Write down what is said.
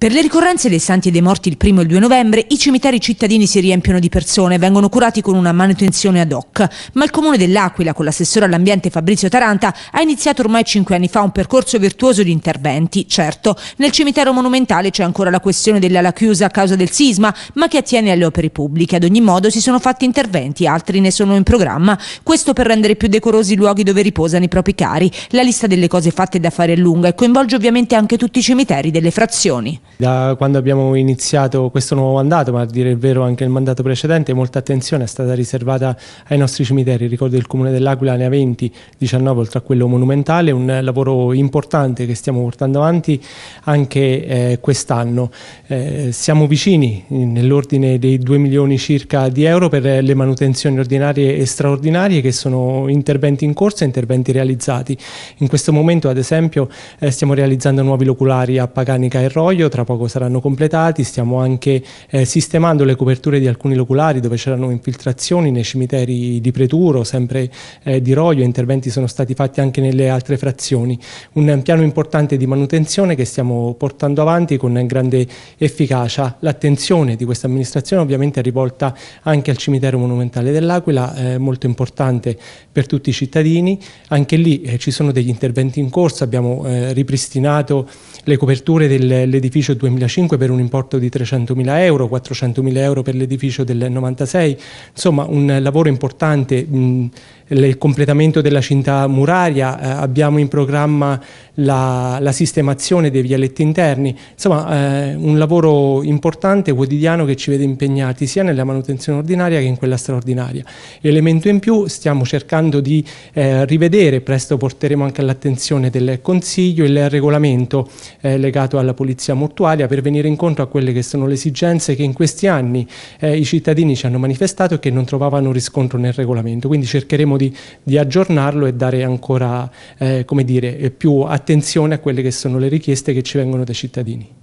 Per le ricorrenze dei santi e dei morti il 1 e il 2 novembre i cimiteri cittadini si riempiono di persone e vengono curati con una manutenzione ad hoc, ma il comune dell'Aquila con l'assessore all'ambiente Fabrizio Taranta ha iniziato ormai cinque anni fa un percorso virtuoso di interventi. Certo, nel cimitero monumentale c'è ancora la questione dell'ala chiusa a causa del sisma, ma che attiene alle opere pubbliche. Ad ogni modo si sono fatti interventi, altri ne sono in programma, questo per rendere più decorosi i luoghi dove riposano i propri cari. La lista delle cose fatte da fare è lunga e coinvolge ovviamente anche tutti i cimiteri delle frazioni. Da quando abbiamo iniziato questo nuovo mandato, ma a dire il vero anche il mandato precedente, molta attenzione è stata riservata ai nostri cimiteri. Ricordo il Comune dell'Aquila ne ha 20, 19 oltre a quello monumentale, un lavoro importante che stiamo portando avanti anche eh, quest'anno. Eh, siamo vicini nell'ordine dei 2 milioni circa di euro per le manutenzioni ordinarie e straordinarie che sono interventi in corso e interventi realizzati. In questo momento ad esempio eh, stiamo realizzando nuovi loculari a Paganica e Roglio, tra poco saranno completati, stiamo anche eh, sistemando le coperture di alcuni loculari dove c'erano infiltrazioni nei cimiteri di Preturo, sempre eh, di Roglio, interventi sono stati fatti anche nelle altre frazioni. Un piano importante di manutenzione che stiamo portando avanti con grande efficacia. L'attenzione di questa amministrazione ovviamente è rivolta anche al cimitero monumentale dell'Aquila, eh, molto importante per tutti i cittadini, anche lì eh, ci sono degli interventi in corso, abbiamo eh, ripristinato le coperture dell'edificio 2005 per un importo di 300.000 euro, 400.000 euro per l'edificio del 96, insomma un lavoro importante, mh, mm, il completamento della cinta muraria, eh, abbiamo in programma la, la, sistemazione dei vialetti interni, insomma eh, un lavoro importante, quotidiano che ci vede impegnati sia nella manutenzione ordinaria che in quella straordinaria. Elemento in più, stiamo cercando di eh, rivedere, presto porteremo anche all'attenzione del Consiglio il regolamento eh, legato alla polizia mortuaria attualia per venire incontro a quelle che sono le esigenze che in questi anni eh, i cittadini ci hanno manifestato e che non trovavano riscontro nel regolamento. Quindi cercheremo di, di aggiornarlo e dare ancora eh, dire, più attenzione a quelle che sono le richieste che ci vengono dai cittadini.